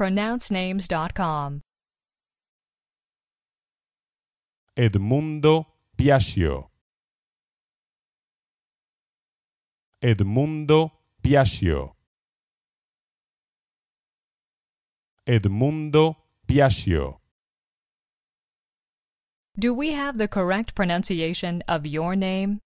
pronouncenames.com. Edmundo Piaggio. Edmundo Piaggio. Edmundo Piaggio. Do we have the correct pronunciation of your name?